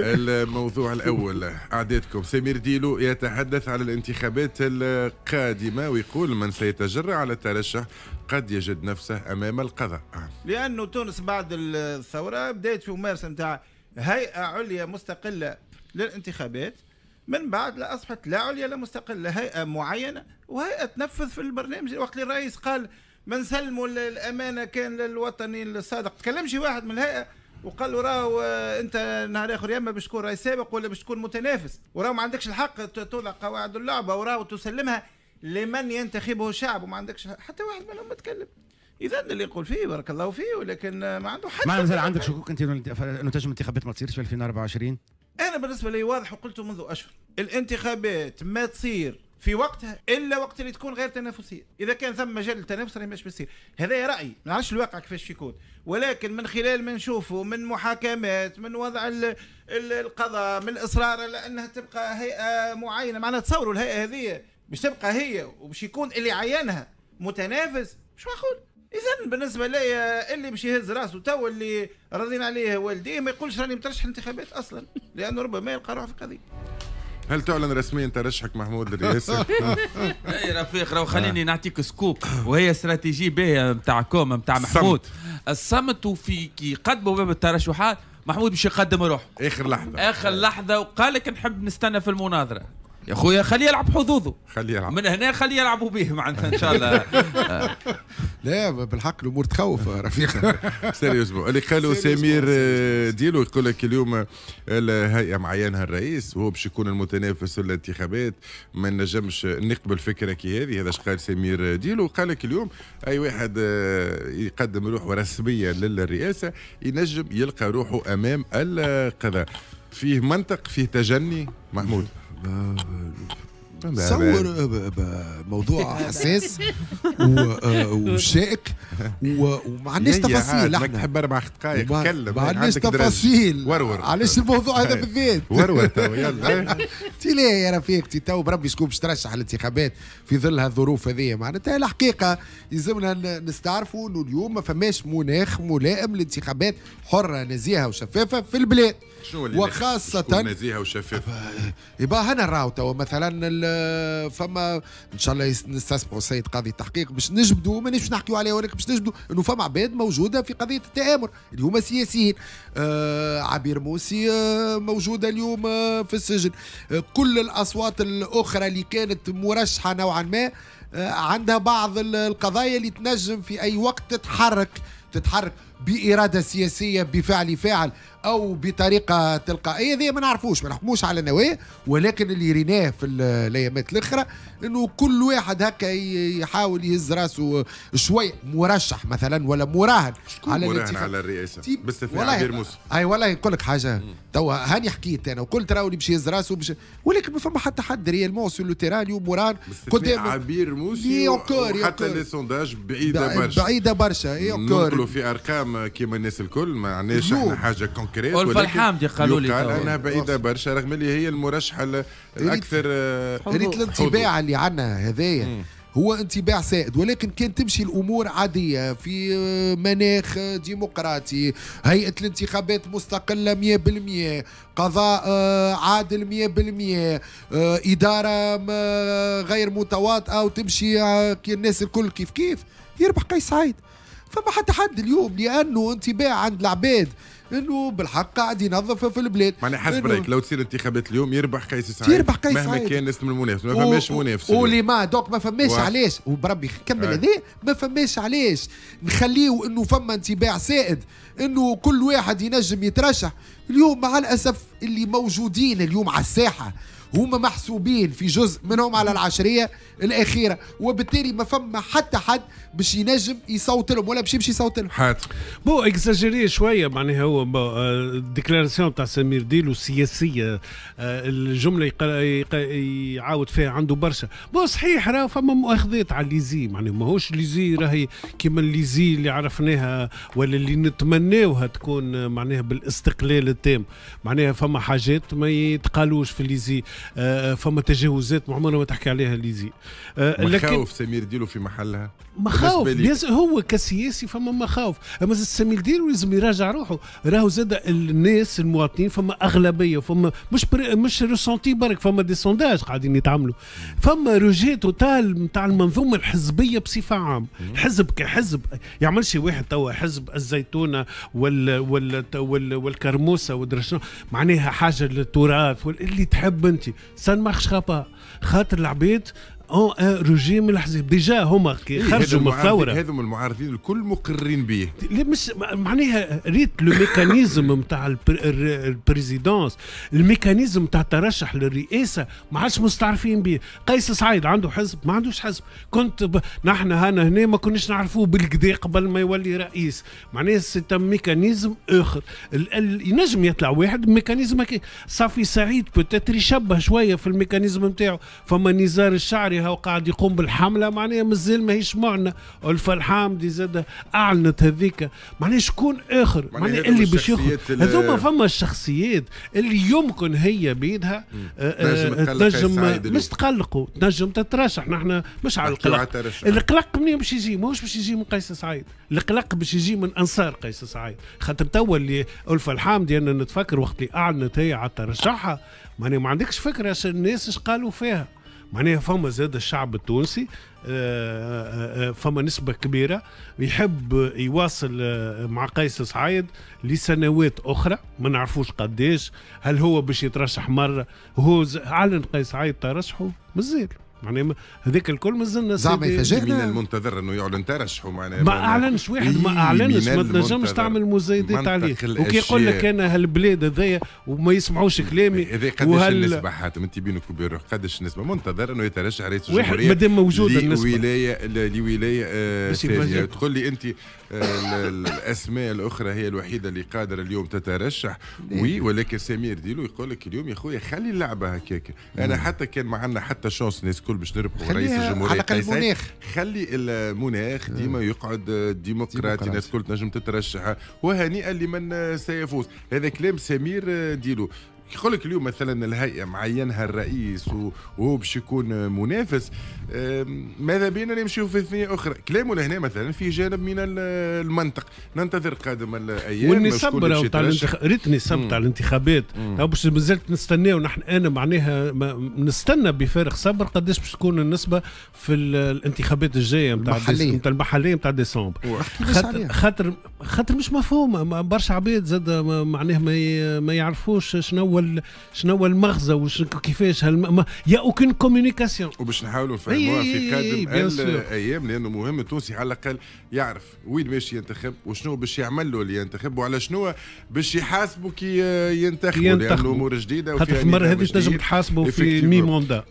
الموضوع الأول أعدادكم سمير ديلو يتحدث على الانتخابات القادمة ويقول من سيتجرأ على الترشح قد يجد نفسه أمام القضاء لأنه تونس بعد الثورة بدأت في ممارسه نتاع هيئة عليا مستقلة للانتخابات من بعد لا أصبحت لا عليا لا مستقلة هيئة معينة وهيئة تنفذ في البرنامج وقت الرئيس قال ما نسلموا الأمانة كان للوطني الصادق تكلمش واحد من الهيئة وقال له راهو آه، انت نهار اخر يا اما باش تكون راي سابق ولا باش تكون متنافس وراهو ما عندكش الحق توضع قواعد اللعبه وراهو تسلمها لمن ينتخبه الشعب وما عندكش حتى واحد منهم ما تكلم اذا اللي يقول فيه بارك الله فيه ولكن ما عنده حتى ما مازال عندك شكوك انت نتائج الانتخابات ما تصيرش في 2024 انا بالنسبه لي واضح وقلته منذ اشهر الانتخابات ما تصير في وقتها الا وقت اللي تكون غير تنافسيه اذا كان ثم مجال راه مش بيصير هذا رايي ما نعرفش الواقع كيفاش يكون ولكن من خلال ما نشوفه من محاكمات من وضع القضاء من الاصرار على انها تبقى هيئه معينه معناها تصوروا الهيئه هذه باش تبقى هي وباش يكون اللي عينها متنافس مش معقول اذا بالنسبه لي اللي باش يهز راسه تو اللي راضين عليه والديه ما يقولش راني مترشح انتخابات اصلا لانه ربما يلقى روحه في قضيه هل تعلن رسميا ترشحك محمود للرئاسه؟ اي رفيق رو خليني نعطيك سكوب وهي استراتيجي باهيه نتاع كوم نتاع محمود الصمت وفي كي قدموا باب الترشحات محمود باش يقدم روحه اخر لحظه اخر لحظه وقال لك نحب نستنى في المناظره يا خويا خليه يلعب حظوظه خليه يلعب من هنا خليه يلعبوا به معناتها ان شاء الله لا بالحق الامور تخوف رفيق اسبوع اللي قالوا سمير آه، ديلو يقول لك اليوم الهيئه معينها الرئيس وهو باش يكون المتنافس الانتخابات ما نجمش نقبل فكره كي هذه هذا اش قال سمير ديلو قال لك اليوم اي واحد آه، يقدم روحه رسميا للرئاسه ينجم يلقى روحه امام القضاء فيه منطق فيه تجني محمود تصور موضوع حساس آه، وشائك وما عندناش تفاصيل احنا نحب اربع دقائق تكلم ما عندناش تفاصيل ورور علاش الموضوع هذا بالذات ورور يلا تي لا يا رفيقتي تو بربي شكون باش ترشح الانتخابات في ظل هالظروف هذه معناتها الحقيقه يلزمنا نستعرفوا انه اليوم ما فماش مناخ ملائم لانتخابات حره نزيهه وشفافه في البلاد شنو اللي وخاصة نزيهة وشفافة يبا هنا راهو توا مثلا فما ان شاء الله نستسمعوا السيد قاضي التحقيق باش نجبدوا مانيش باش نحكيوا عليها ولكن باش نجبدوا انه فما عباد موجودة في قضية التآمر اللي هما سياسيين آه عبير موسي آه موجودة اليوم آه في السجن آه كل الأصوات الأخرى اللي كانت مرشحة نوعا ما آه عندها بعض القضايا اللي تنجم في أي وقت تتحرك تتحرك باراده سياسيه بفعل فاعل او بطريقه تلقائيه هذه ما نعرفوش ما نحكموش على نوايا ولكن اللي ريناه في الايامات الاخرى انه كل واحد هكا يحاول يهز راسه شوي مرشح مثلا ولا مراهن على مراهن على الرئاسه باستثناء عبير موسى اي والله نقول لك حاجه توا هاني حكيت انا وقلت راهو اللي باش يهز راسه بش... ولكن ما فما حتى حد ريال موسى تيراني ومراهن قدام عبير موسى حتى لي سونداج بعيده برشا بعيده برشا نقلوا في ارقام كيما كيما الناس الكل ما عندناش احنا حاجه كونكريت والفا الحامدي قالوا لي انا بعيده برشا رغم اللي هي المرشحه الاكثر آه، ريت الانطباع اللي عندنا هذايا هو انطباع سائد ولكن كان تمشي الامور عاديه في آه، مناخ آه، ديمقراطي هيئه الانتخابات مستقله 100% قضاء عادل 100% اداره غير متواطئه وتمشي كي الناس الكل كيف كيف يربح قيس سعيد فما حتى حد اليوم لانه انطباع عند العباد انه بالحق قاعد ينظف في البلاد معناها حسب رايك لو تصير انتخابات اليوم يربح قيس سعيد يربح قيس سعيد مهما كان اسم المنافس ما فماش منافس ولي ما دوك ما فماش علاش وبربي كمل آه. هذا ما فماش علاش نخليه انه فما انطباع سائد انه كل واحد ينجم يترشح اليوم مع الأسف اللي موجودين اليوم على الساحة هما محسوبين في جزء منهم على العشرية الأخيرة وبالتالي ما فما حتى حد باش ينجم يصوت لهم ولا باش يمشي يصوت لهم حات بو اكزاجيري شوية معناها هو الديكلاراسيون آه، تاع سمير ديلو سياسيه آه، الجملة يعاود فيها عنده برشا بو صحيح راه فما مؤاخذات على ليزي معناها ماهوش ليزي راهي كيما ليزي اللي عرفناها ولا اللي نتمناوها تكون معناها بالاستقلال التام معناها فما حاجات ما يتقالوش في ليزي آه، آه، فما تجاوزات ما عمرنا ما تحكي عليها ليزي آه، مخاوف سمير ديلو في محلها مخاوف هو كسياسي فما مخاوف اما سمير ديلو لازم يراجع روحه راهو زاد الناس المواطنين فما اغلبيه فما مش بري مش ريسونتي برك فما دي سونداج قاعدين يتعملوا فما روجي توتال نتاع المنظومه الحزبيه بصفه عامه الحزب كحزب يعمل شي واحد توا حزب الزيتونه وال وال, وال... والكرموسة فرنسا ودرا شنو معناها حاجه للتراث اللي تحب انت سان مارش خاطر العباد اون آه، رجيم الحزب ديجا هما كي إيه، خرجوا من الثوره هذم المعارضين الكل مقرين به لا مش معناها ريت لو ميكانيزم نتاع البريزيدونس الميكانيزم نتاع الترشح للرئاسه ما عادش مستعرفين به قيس سعيد عنده حزب ما عندوش حزب كنت ب... نحن هنا هنا ما كناش نعرفوه بالكدا قبل ما يولي رئيس معناها سيت ميكانيزم اخر ال... ال... ينجم يطلع واحد ميكانيزم صافي سعيد بوتيتر يشبه شويه في الميكانيزم نتاعو فما نزار الشعري معناها وقاعد يقوم بالحملة معناها مازال ماهيش معنا الفلحام دي زاد أعلنت هذيك معناها شكون آخر معناها اللي باش يخرج هذوما فما الشخصيات اللي يمكن هي بيدها آه، آه، تنجم مش تقلقوا تنجم تترشح نحن مش على القلق القلق منين باش يجي ماهوش باش يجي من قيس سعيد القلق باش يجي من انصار قيس سعيد خاطر توا اللي الفا الحامدي انا نتفكر وقت اللي اعلنت هي على ترشحها ماني ما عندكش فكره الناس اش قالوا فيها معناها فما زاد الشعب التونسي آه، آه، آه، فما نسبة كبيرة يحب يواصل مع قيس سعيد لسنوات أخرى ما نعرفوش قداش هل هو باش يترشح مرة هو علن قيس سعيد ترشحه مازال معناها هذاك الكل مازلنا زعما يفاجئنا من المنتظر انه يعلن ترشحه معناها ما اعلنش واحد ما اعلنش ما تنجمش تعمل مزايدات عليه وكي يقول لك انا هالبلاد هذايا وما يسمعوش كلامي هذا قداش وهل... النسبه حاتم انت بينك وبين قداش النسبه منتظر انه يترشح رئيس الجمهوريه مادام موجود النسبه لولايه لولايه آه تقول لي انت آه، الاسماء الاخرى هي الوحيده اللي قادره اليوم تترشح إيه. وي ولكن سمير ديلو يقول لك اليوم يا خويا خلي اللعبه هكاك انا إيه. حتى كان ما عندنا حتى شانس نسكت الكل باش نربحوا رئيس الجمهوريه على الاقل المناخ خلي المناخ آه. ديما يقعد آه، ديمقراطي الناس الكل تنجم تترشح وهنيئا لمن سيفوز هذا كلام سمير آه، ديلو يقول لك اليوم مثلا الهيئه معينها الرئيس وهو باش يكون منافس ماذا بينا نمشيو في ثنيه اخرى كلامه لهنا مثلا في جانب من المنطق ننتظر قادم الايام صبر تاع الانتخ... ريت نصاب تاع الانتخابات باش مازلت نستناو نحن انا معناها نستنى بفارغ صبر قداش باش تكون النسبه في الانتخابات الجايه نتاع نتاع المحليه نتاع ديسمبر خاطر خاطر مش مفهوم برشا عباد زاد معناها ما, ما يعرفوش شنو شنو هو المغزى وش كيفاش هالم... يا اوكين كوميونيكاسيون وباش نحاولوا نفهموها في قادم الايام لانه مهم التونسي على الاقل يعرف وين باش ينتخب وشنو باش يعمل له اللي ينتخب وعلى شنو باش يحاسبه كي ينتخب لانه امور جديده وفي خاطر المره هذه تنجم تحاسبه في مي موندا